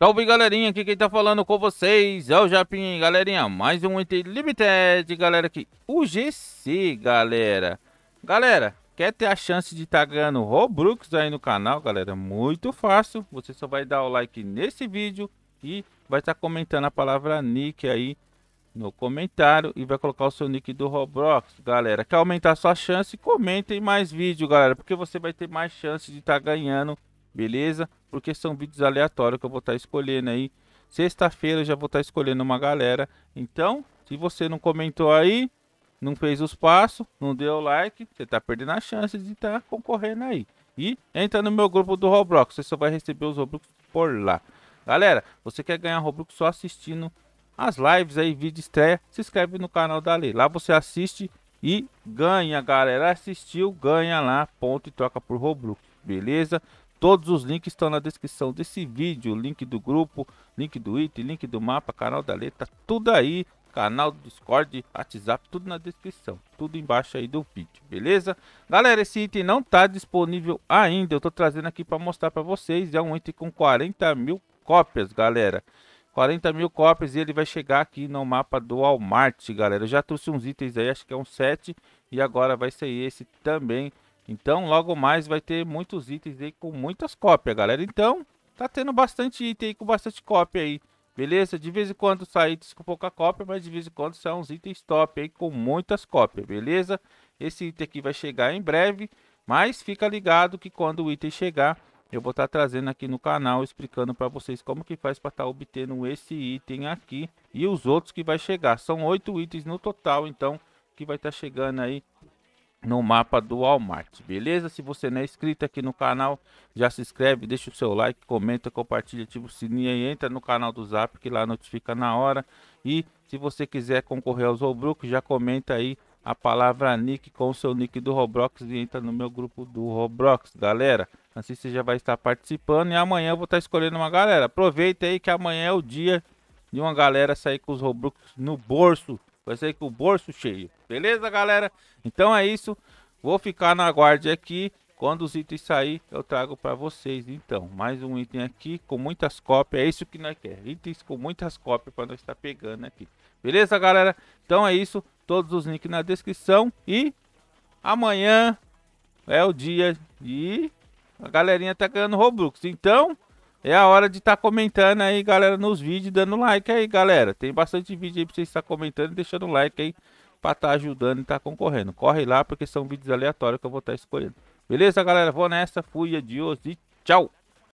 Salve galerinha, aqui quem tá falando com vocês é o Japim, galerinha, mais um item Limited, galera, aqui, o GC, galera. Galera, quer ter a chance de estar tá ganhando Robux aí no canal, galera? Muito fácil, você só vai dar o like nesse vídeo e vai estar tá comentando a palavra nick aí no comentário e vai colocar o seu nick do Roblox, galera. Quer aumentar sua chance? Comentem mais vídeo, galera, porque você vai ter mais chance de estar tá ganhando beleza? Porque são vídeos aleatórios que eu vou estar tá escolhendo aí. Sexta-feira eu já vou estar tá escolhendo uma galera. Então, se você não comentou aí, não fez os passos, não deu like, você tá perdendo a chance de estar tá concorrendo aí. E entra no meu grupo do Roblox, você só vai receber os Robux por lá. Galera, você quer ganhar Robux só assistindo as lives aí, vídeo estreia, se inscreve no canal da Lei. Lá você assiste e ganha, galera. Assistiu, ganha lá, ponto e troca por Roblox, beleza? Todos os links estão na descrição desse vídeo, link do grupo, link do IT, link do mapa, canal da letra, tudo aí, canal do Discord, WhatsApp, tudo na descrição, tudo embaixo aí do vídeo, beleza? Galera, esse item não tá disponível ainda, eu tô trazendo aqui para mostrar para vocês, é um item com 40 mil cópias, galera. 40 mil cópias e ele vai chegar aqui no mapa do Walmart, galera. Eu já trouxe uns itens aí, acho que é um 7 e agora vai ser esse também, então, logo mais vai ter muitos itens aí com muitas cópias, galera. Então, tá tendo bastante item aí com bastante cópia aí. Beleza? De vez em quando sai itens com pouca cópia, mas de vez em quando são uns itens top aí com muitas cópias, beleza? Esse item aqui vai chegar em breve, mas fica ligado que quando o item chegar, eu vou estar tá trazendo aqui no canal, explicando para vocês como que faz para estar tá obtendo esse item aqui e os outros que vai chegar. São oito itens no total, então, que vai estar tá chegando aí no mapa do Walmart, beleza? Se você não é inscrito aqui no canal, já se inscreve, deixa o seu like, comenta, compartilha, ativa o sininho e entra no canal do Zap que lá notifica na hora. E se você quiser concorrer aos Roblox, já comenta aí a palavra nick com o seu nick do Roblox e entra no meu grupo do Roblox, galera. Assim você já vai estar participando e amanhã eu vou estar escolhendo uma galera. Aproveita aí que amanhã é o dia de uma galera sair com os Roblox no bolso. Vai ser com o bolso cheio. Beleza, galera? Então é isso. Vou ficar na guarda aqui. Quando os itens sair, eu trago para vocês. Então, mais um item aqui com muitas cópias. É isso que nós queremos, Itens com muitas cópias para nós estar tá pegando aqui. Beleza, galera? Então é isso. Todos os links na descrição. E amanhã é o dia. E a galerinha tá ganhando Robux. Então, é a hora de estar tá comentando aí, galera, nos vídeos, dando like aí, galera. Tem bastante vídeo aí pra vocês estar tá comentando e deixando like aí pra estar tá ajudando e estar tá concorrendo. Corre lá, porque são vídeos aleatórios que eu vou estar tá escolhendo. Beleza, galera? Vou nessa. Fui, adiós e tchau.